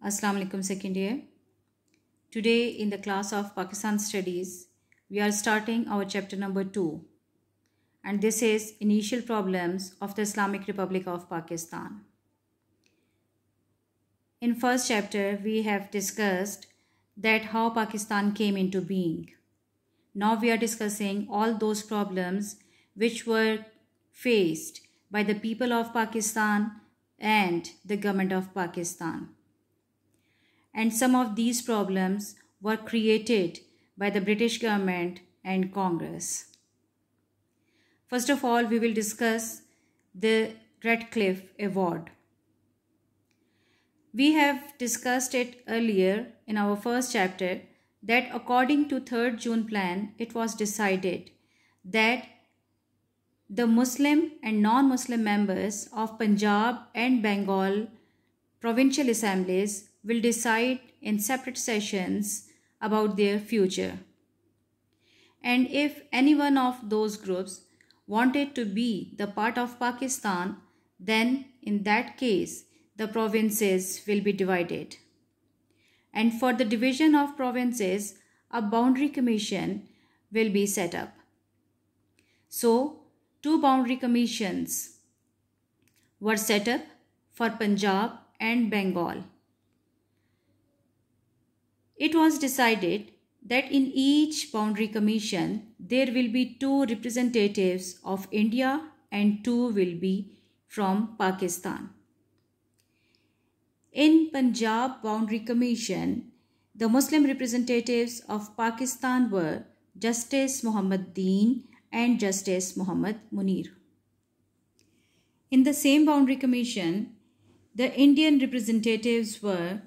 Assalamualaikum, second year today in the class of Pakistan studies we are starting our chapter number 2 and this is initial problems of the Islamic Republic of Pakistan in first chapter we have discussed that how Pakistan came into being now we are discussing all those problems which were faced by the people of Pakistan and the government of Pakistan and some of these problems were created by the British government and Congress. First of all, we will discuss the Radcliffe Award. We have discussed it earlier in our first chapter that according to 3rd June plan, it was decided that the Muslim and non Muslim members of Punjab and Bengal provincial assemblies will decide in separate sessions about their future. And if any one of those groups wanted to be the part of Pakistan, then in that case the provinces will be divided. And for the division of provinces, a boundary commission will be set up. So, two boundary commissions were set up for Punjab and Bengal. It was decided that in each boundary commission there will be two representatives of India and two will be from Pakistan. In Punjab Boundary Commission, the Muslim representatives of Pakistan were Justice Muhammad Deen and Justice Muhammad Munir. In the same Boundary Commission, the Indian representatives were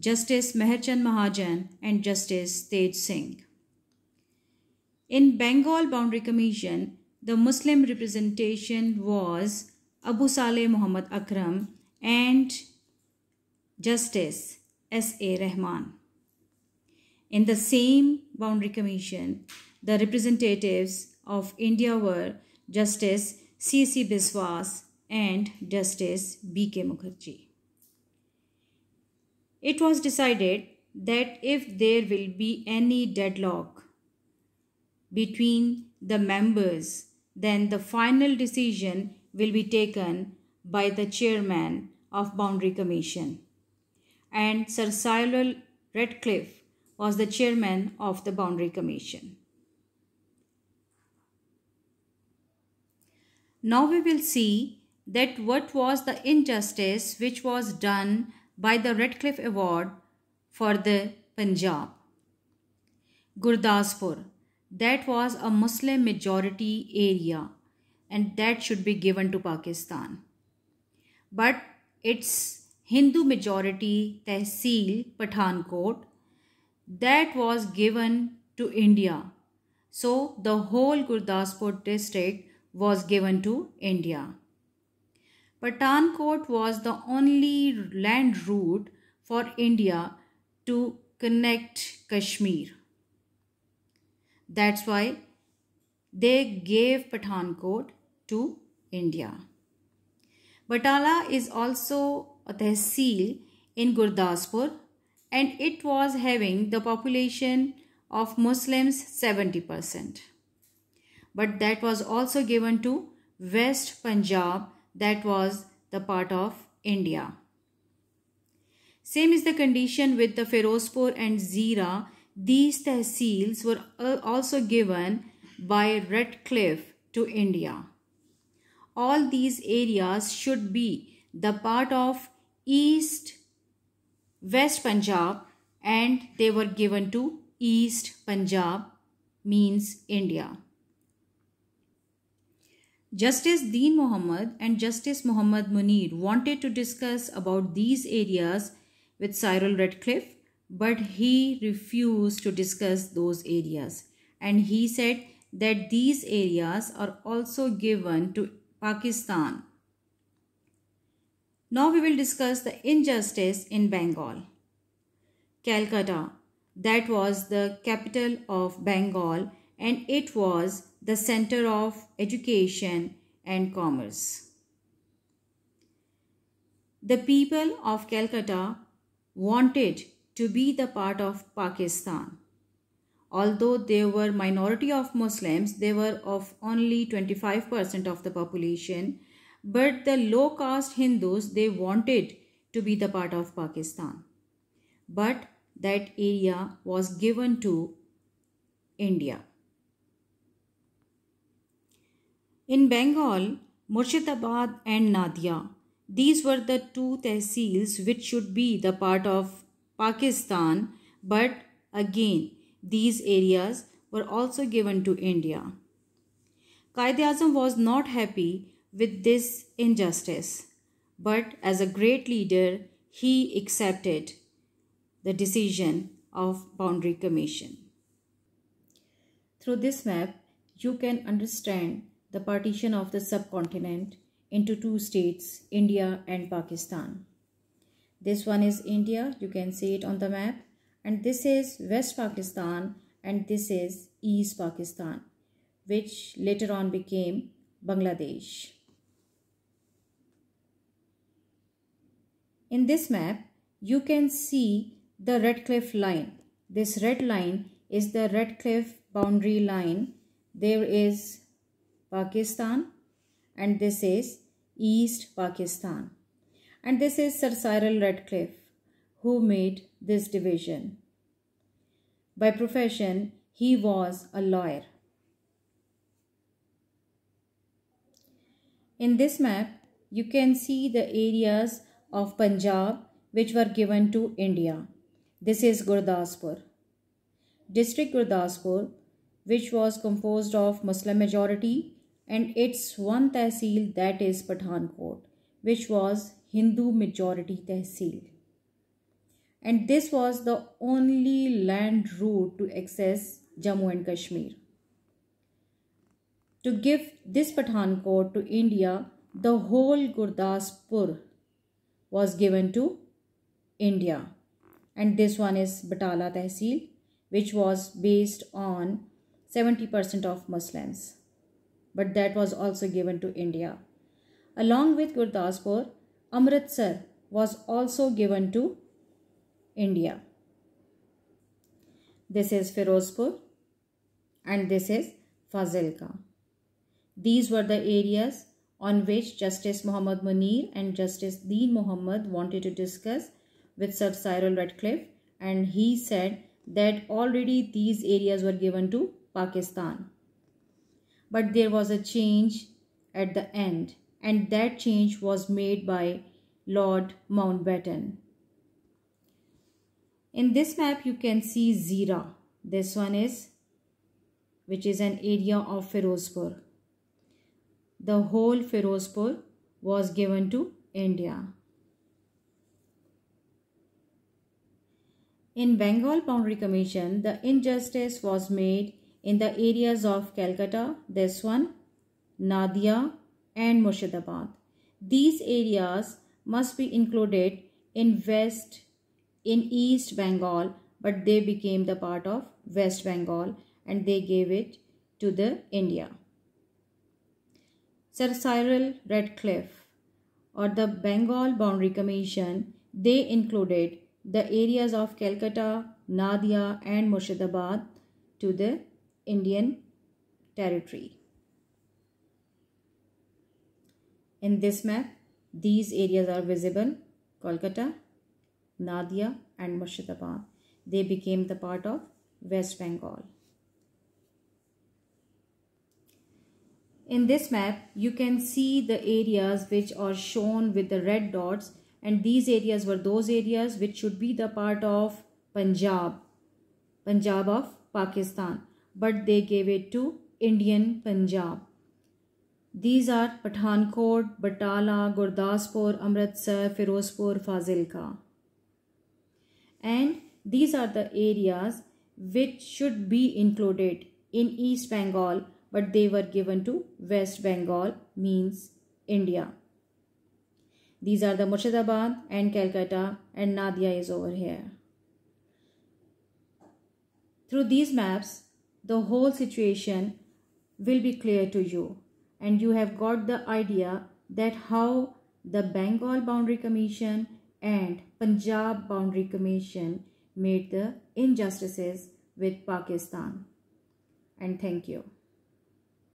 Justice Meherchand Mahajan and Justice Tej Singh. In Bengal Boundary Commission, the Muslim representation was Abu Saleh Muhammad Akram and Justice S. A. Rahman. In the same Boundary Commission, the representatives of India were Justice C. C. Biswas and Justice B. K. Mukherjee. It was decided that if there will be any deadlock between the members, then the final decision will be taken by the chairman of Boundary Commission. And Sir Cyril Redcliffe was the chairman of the Boundary Commission. Now we will see that what was the injustice which was done by the Redcliffe Award for the Punjab. Gurdaspur, that was a Muslim majority area and that should be given to Pakistan. But its Hindu majority tehsil Pathankot that was given to India. So the whole Gurdaspur district was given to India. Pathankot was the only land route for India to connect Kashmir. That's why they gave Pathankot to India. Batala is also a tehsil in Gurdaspur and it was having the population of Muslims 70%. But that was also given to West Punjab that was the part of India. Same is the condition with the Ferozpur and Zira. These tehsils were also given by Redcliffe to India. All these areas should be the part of East West Punjab and they were given to East Punjab means India. Justice Deen Mohammed and Justice Mohammed Munir wanted to discuss about these areas with Cyril Redcliffe, but he refused to discuss those areas. And he said that these areas are also given to Pakistan. Now we will discuss the injustice in Bengal. Calcutta, that was the capital of Bengal and it was the center of education and commerce. The people of Calcutta wanted to be the part of Pakistan. Although they were minority of Muslims, they were of only 25% of the population, but the low caste Hindus, they wanted to be the part of Pakistan. But that area was given to India. In Bengal, Murshidabad and Nadia, these were the two tehsils which should be the part of Pakistan, but again, these areas were also given to India. Qaid Azam was not happy with this injustice, but as a great leader, he accepted the decision of Boundary Commission. Through this map, you can understand the partition of the subcontinent into two states, India and Pakistan. This one is India, you can see it on the map. And this is West Pakistan and this is East Pakistan, which later on became Bangladesh. In this map, you can see the Red Cliff line. This red line is the Red Cliff boundary line. There is Pakistan and this is East Pakistan. And this is Sir Cyril Radcliffe who made this division. By profession, he was a lawyer. In this map, you can see the areas of Punjab which were given to India. This is Gurdaspur. District Gurdaspur, which was composed of Muslim majority and its one tehsil that is Pathankot, which was Hindu majority tehsil. And this was the only land route to access Jammu and Kashmir. To give this Pathankot to India, the whole Gurdaspur was given to India. And this one is Batala Tehsil, which was based on 70% of Muslims but that was also given to India. Along with Gurdaspur, Amritsar was also given to India. This is Firozpur, and this is Fazilka. These were the areas on which Justice Muhammad Munir and Justice Deen Muhammad wanted to discuss with Sir Cyril Radcliffe and he said that already these areas were given to Pakistan but there was a change at the end, and that change was made by Lord Mountbatten. In this map, you can see Zira. This one is, which is an area of Ferozpur. The whole Ferozpur was given to India. In Bengal Boundary Commission, the injustice was made in the areas of Calcutta, this one, Nadia and Murshidabad. These areas must be included in West, in East Bengal, but they became the part of West Bengal and they gave it to the India. Sir Cyril Redcliffe or the Bengal Boundary Commission, they included the areas of Calcutta, Nadia and Murshidabad to the Indian Territory. In this map, these areas are visible Kolkata, Nadia, and Murshidabad. They became the part of West Bengal. In this map, you can see the areas which are shown with the red dots and these areas were those areas which should be the part of Punjab, Punjab of Pakistan but they gave it to Indian Punjab. These are Pathankot, Batala, Gurdaspur, Amritsar, Firozpur, Fazilka. And these are the areas which should be included in East Bengal but they were given to West Bengal means India. These are the Murshidabad and Calcutta and Nadia is over here. Through these maps the whole situation will be clear to you and you have got the idea that how the Bengal Boundary Commission and Punjab Boundary Commission made the injustices with Pakistan. And thank you.